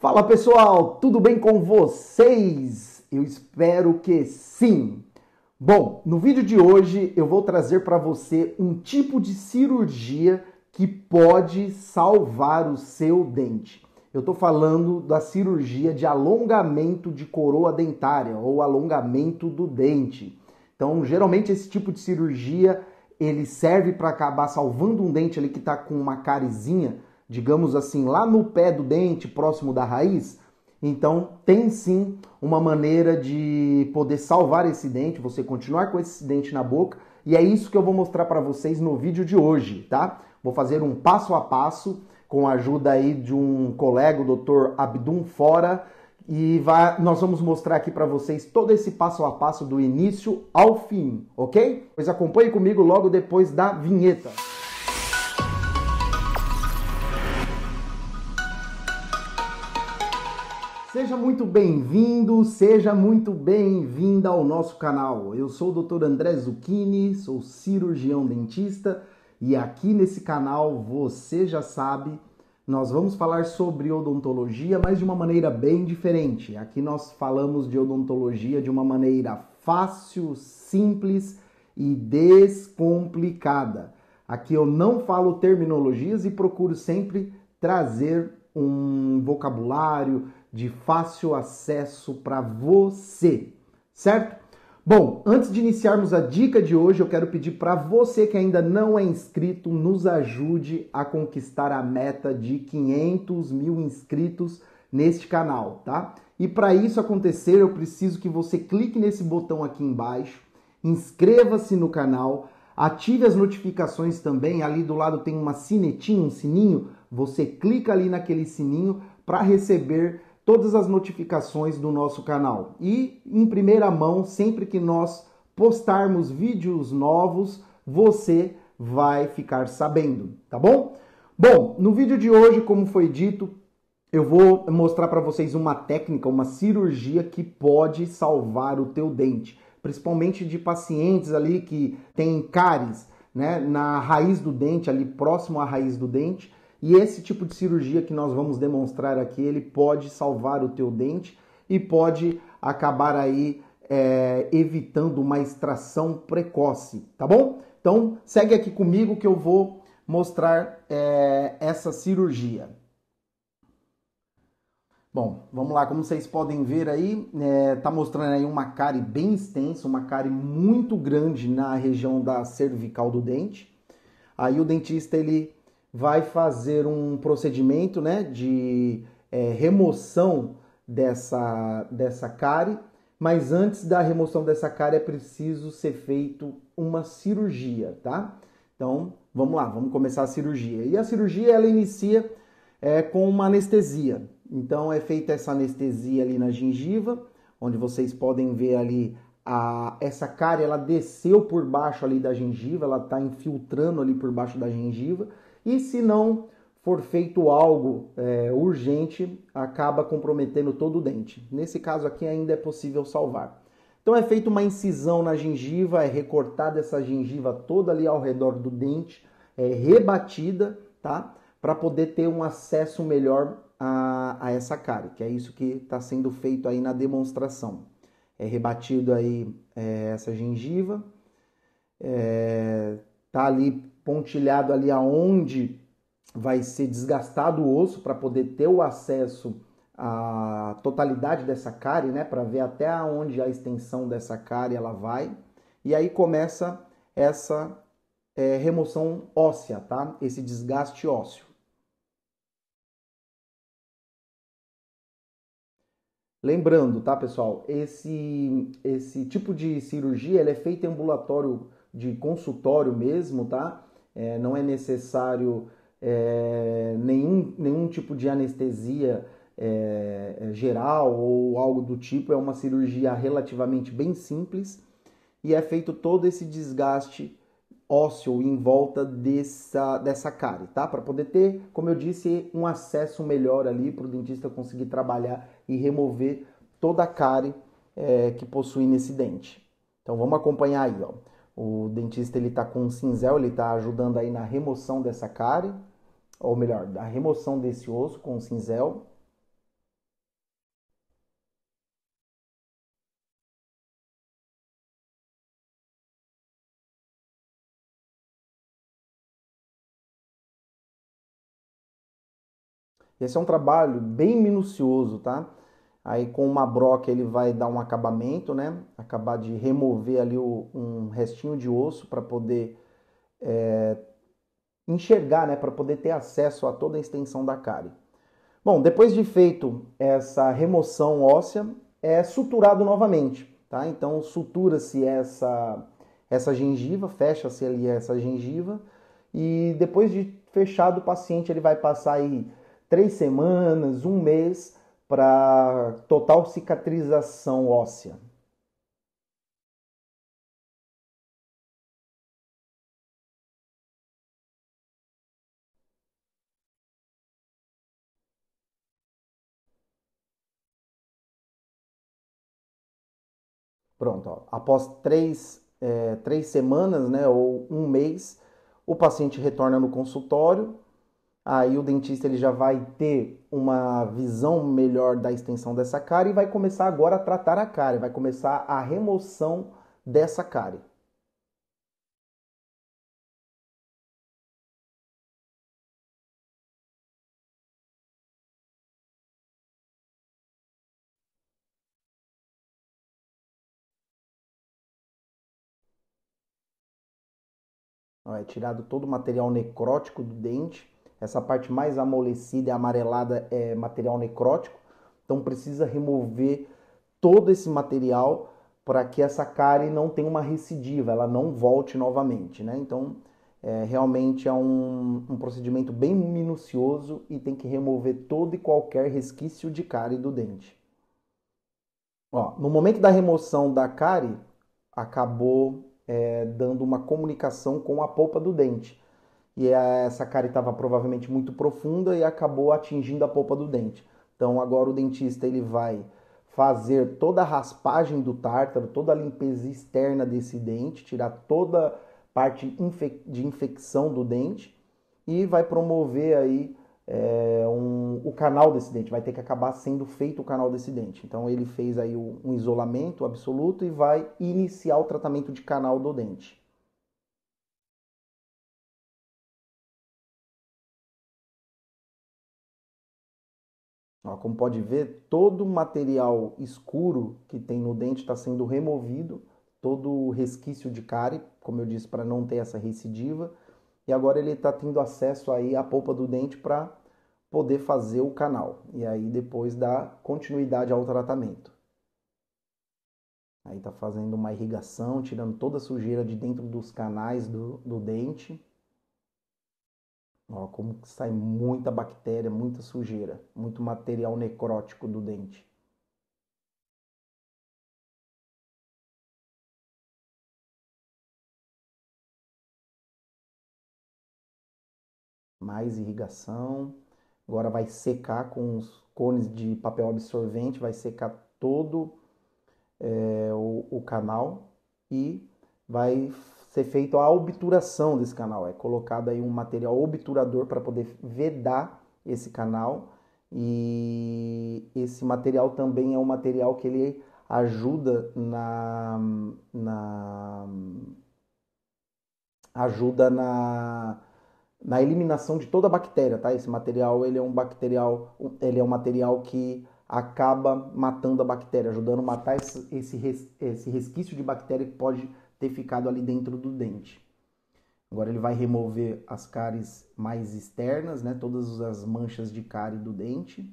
Fala pessoal, tudo bem com vocês? Eu espero que sim! Bom, no vídeo de hoje eu vou trazer para você um tipo de cirurgia que pode salvar o seu dente. Eu estou falando da cirurgia de alongamento de coroa dentária ou alongamento do dente. Então, geralmente esse tipo de cirurgia ele serve para acabar salvando um dente ali que está com uma carizinha digamos assim, lá no pé do dente, próximo da raiz, então tem sim uma maneira de poder salvar esse dente, você continuar com esse dente na boca, e é isso que eu vou mostrar para vocês no vídeo de hoje, tá? Vou fazer um passo a passo com a ajuda aí de um colega, o Dr. Abdum Fora, e vai, nós vamos mostrar aqui para vocês todo esse passo a passo do início ao fim, ok? Pois acompanhe comigo logo depois da vinheta. Seja muito bem-vindo, seja muito bem-vinda ao nosso canal. Eu sou o Dr. André Zucchini, sou cirurgião dentista e aqui nesse canal, você já sabe, nós vamos falar sobre odontologia, mas de uma maneira bem diferente. Aqui nós falamos de odontologia de uma maneira fácil, simples e descomplicada. Aqui eu não falo terminologias e procuro sempre trazer um vocabulário, de fácil acesso para você, certo? Bom, antes de iniciarmos a dica de hoje, eu quero pedir para você que ainda não é inscrito, nos ajude a conquistar a meta de 500 mil inscritos neste canal, tá? E para isso acontecer, eu preciso que você clique nesse botão aqui embaixo, inscreva-se no canal, ative as notificações também. Ali do lado tem uma sinetinha, um sininho. Você clica ali naquele sininho para receber todas as notificações do nosso canal e em primeira mão, sempre que nós postarmos vídeos novos, você vai ficar sabendo, tá bom? Bom, no vídeo de hoje, como foi dito, eu vou mostrar para vocês uma técnica, uma cirurgia que pode salvar o teu dente, principalmente de pacientes ali que têm cáries, né, na raiz do dente, ali próximo à raiz do dente, e esse tipo de cirurgia que nós vamos demonstrar aqui, ele pode salvar o teu dente e pode acabar aí é, evitando uma extração precoce, tá bom? Então segue aqui comigo que eu vou mostrar é, essa cirurgia. Bom, vamos lá, como vocês podem ver aí, é, tá mostrando aí uma cárie bem extensa, uma cárie muito grande na região da cervical do dente. Aí o dentista ele vai fazer um procedimento né, de é, remoção dessa, dessa cárie, mas antes da remoção dessa cárie é preciso ser feito uma cirurgia, tá? Então, vamos lá, vamos começar a cirurgia. E a cirurgia, ela inicia é, com uma anestesia. Então, é feita essa anestesia ali na gengiva, onde vocês podem ver ali a, essa cárie, ela desceu por baixo ali da gengiva, ela está infiltrando ali por baixo da gengiva. E se não for feito algo é, urgente, acaba comprometendo todo o dente. Nesse caso aqui ainda é possível salvar. Então é feita uma incisão na gengiva, é recortada essa gengiva toda ali ao redor do dente, é rebatida, tá? Para poder ter um acesso melhor a, a essa cara que é isso que está sendo feito aí na demonstração. É rebatido aí é, essa gengiva, é, tá ali pontilhado ali aonde vai ser desgastado o osso para poder ter o acesso à totalidade dessa cárie, né, para ver até onde a extensão dessa cárie ela vai. E aí começa essa é, remoção óssea, tá? Esse desgaste ósseo. Lembrando, tá, pessoal, esse, esse tipo de cirurgia ela é feita em ambulatório de consultório mesmo, tá? é, não é necessário é, nenhum, nenhum tipo de anestesia é, é, geral ou algo do tipo, é uma cirurgia relativamente bem simples e é feito todo esse desgaste ósseo em volta dessa, dessa cárie, tá? Para poder ter, como eu disse, um acesso melhor ali para o dentista conseguir trabalhar e remover toda a cárie é, que possui nesse dente. Então vamos acompanhar aí, ó. O dentista ele está com um cinzel, ele está ajudando aí na remoção dessa cárie, ou melhor, na remoção desse osso com o um cinzel. Esse é um trabalho bem minucioso, tá? Aí com uma broca ele vai dar um acabamento, né? Acabar de remover ali o, um restinho de osso para poder é, enxergar, né? Para poder ter acesso a toda a extensão da cárie. Bom, depois de feito essa remoção óssea, é suturado novamente, tá? Então sutura-se essa essa gengiva, fecha-se ali essa gengiva e depois de fechado o paciente ele vai passar aí três semanas, um mês para total cicatrização óssea. Pronto, ó. após três, é, três semanas né, ou um mês, o paciente retorna no consultório aí o dentista ele já vai ter uma visão melhor da extensão dessa cárie e vai começar agora a tratar a cárie, vai começar a remoção dessa cárie. É tirado todo o material necrótico do dente essa parte mais amolecida e amarelada é material necrótico, então precisa remover todo esse material para que essa cárie não tenha uma recidiva, ela não volte novamente, né? Então, é, realmente é um, um, procedimento bem minucioso e tem que remover todo e qualquer resquício de cárie do dente. Ó, no momento da remoção da cárie, acabou é, dando uma comunicação com a polpa do dente e é, essa cárie estava provavelmente muito profunda e acabou atingindo a polpa do dente. Então agora o dentista ele vai fazer toda a raspagem do tártaro, toda a limpeza externa desse dente, tirar toda a parte de infecção do dente e vai promover aí é, um, o canal desse dente, vai ter que acabar sendo feito o canal desse dente. Então ele fez aí um isolamento absoluto e vai iniciar o tratamento de canal do dente. Como pode ver, todo o material escuro que tem no dente está sendo removido, todo o resquício de cárie, como eu disse, para não ter essa recidiva. E agora ele está tendo acesso aí à polpa do dente para poder fazer o canal. E aí depois dá continuidade ao tratamento. Aí está fazendo uma irrigação, tirando toda a sujeira de dentro dos canais do, do dente. Ó, como que sai muita bactéria, muita sujeira, muito material necrótico do dente. Mais irrigação. Agora vai secar com os cones de papel absorvente, vai secar todo é, o, o canal e vai ser feita a obturação desse canal. É colocado aí um material obturador para poder vedar esse canal. E esse material também é um material que ele ajuda na, na ajuda na, na eliminação de toda a bactéria, tá? Esse material ele é um bacterial, ele é um material que acaba matando a bactéria, ajudando a matar esse, esse, res, esse resquício de bactéria que pode ter ficado ali dentro do dente. Agora ele vai remover as cáries mais externas, né, todas as manchas de cárie do dente.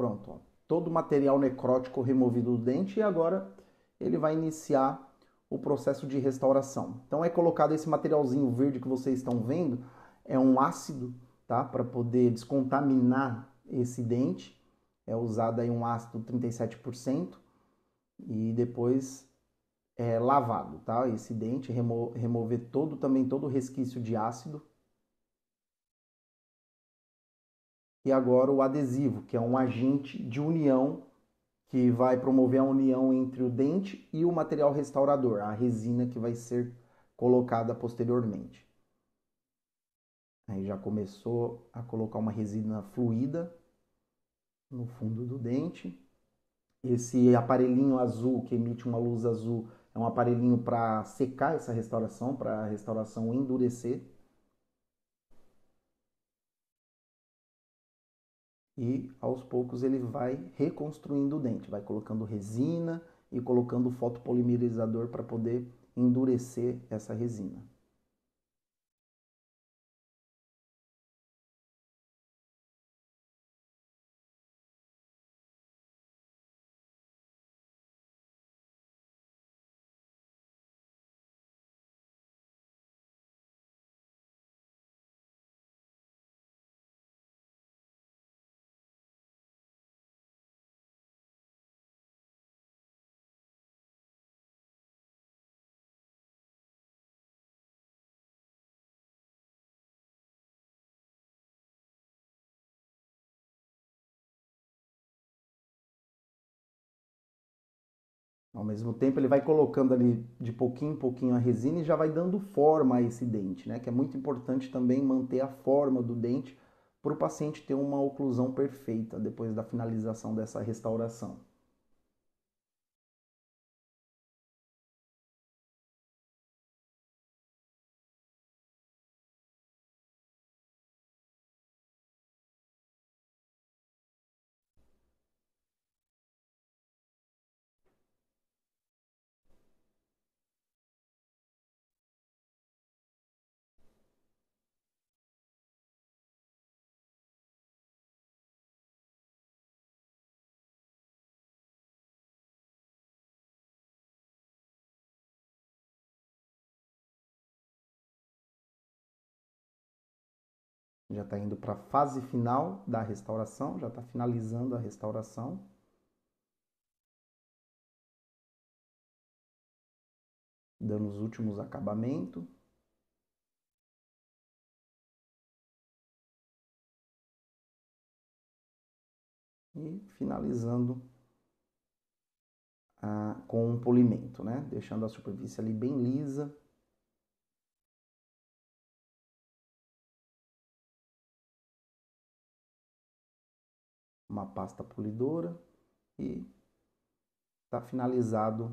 Pronto, ó. todo o material necrótico removido do dente e agora ele vai iniciar o processo de restauração. Então é colocado esse materialzinho verde que vocês estão vendo, é um ácido, tá, para poder descontaminar esse dente. É usado aí um ácido 37% e depois é lavado, tá? Esse dente remo remover todo também todo resquício de ácido e agora o adesivo, que é um agente de união que vai promover a união entre o dente e o material restaurador, a resina que vai ser colocada posteriormente. Aí já começou a colocar uma resina fluida no fundo do dente. Esse aparelhinho azul que emite uma luz azul é um aparelhinho para secar essa restauração, para a restauração endurecer. e aos poucos ele vai reconstruindo o dente, vai colocando resina e colocando fotopolimerizador para poder endurecer essa resina. Ao mesmo tempo, ele vai colocando ali de pouquinho em pouquinho a resina e já vai dando forma a esse dente, né? Que é muito importante também manter a forma do dente para o paciente ter uma oclusão perfeita depois da finalização dessa restauração. já está indo para a fase final da restauração, já está finalizando a restauração. Dando os últimos acabamentos. E finalizando ah, com um polimento, né? Deixando a superfície ali bem lisa. uma pasta polidora e está finalizado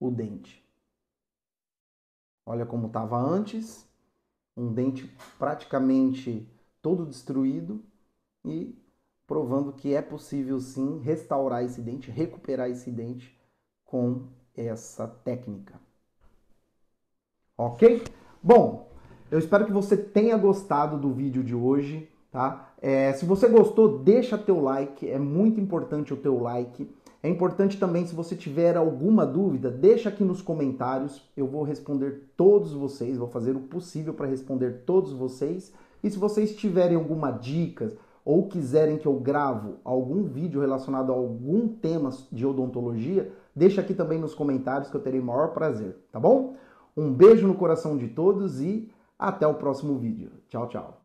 o dente. Olha como estava antes, um dente praticamente todo destruído e provando que é possível sim restaurar esse dente, recuperar esse dente com essa técnica. Ok? Bom, eu espero que você tenha gostado do vídeo de hoje, tá? É, se você gostou, deixa teu like, é muito importante o teu like. É importante também, se você tiver alguma dúvida, deixa aqui nos comentários. Eu vou responder todos vocês, vou fazer o possível para responder todos vocês. E se vocês tiverem alguma dica ou quiserem que eu gravo algum vídeo relacionado a algum tema de odontologia, deixa aqui também nos comentários que eu terei o maior prazer, tá bom? Um beijo no coração de todos e até o próximo vídeo. Tchau, tchau.